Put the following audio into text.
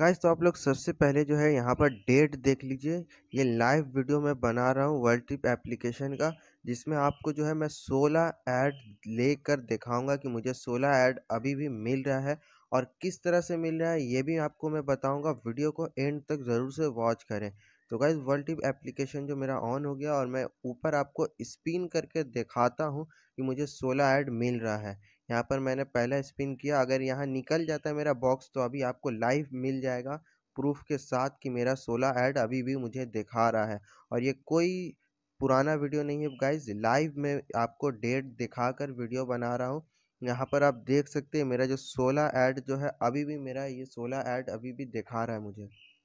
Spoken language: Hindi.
गाइस तो आप लोग सबसे पहले जो है यहाँ पर डेट देख लीजिए ये लाइव वीडियो मैं बना रहा हूँ वर्ल्ड ट्रिप एप्लीकेशन का जिसमें आपको जो है मैं 16 ऐड लेकर दिखाऊंगा कि मुझे 16 ऐड अभी भी मिल रहा है और किस तरह से मिल रहा है ये भी आपको मैं बताऊंगा वीडियो को एंड तक ज़रूर से वॉच करें तो गाइज वर्ल्ड ट्रिप एप्लीकेशन जो मेरा ऑन हो गया और मैं ऊपर आपको स्पिन करके दिखाता हूँ कि मुझे सोलह ऐड मिल रहा है यहाँ पर मैंने पहला स्पिन किया अगर यहाँ निकल जाता है मेरा बॉक्स तो अभी आपको लाइव मिल जाएगा प्रूफ के साथ कि मेरा 16 ऐड अभी भी मुझे दिखा रहा है और ये कोई पुराना वीडियो नहीं है गाइज लाइव में आपको डेट दिखा कर वीडियो बना रहा हूँ यहाँ पर आप देख सकते हैं मेरा जो 16 ऐड जो है अभी भी मेरा ये 16 ऐड अभी भी दिखा रहा है मुझे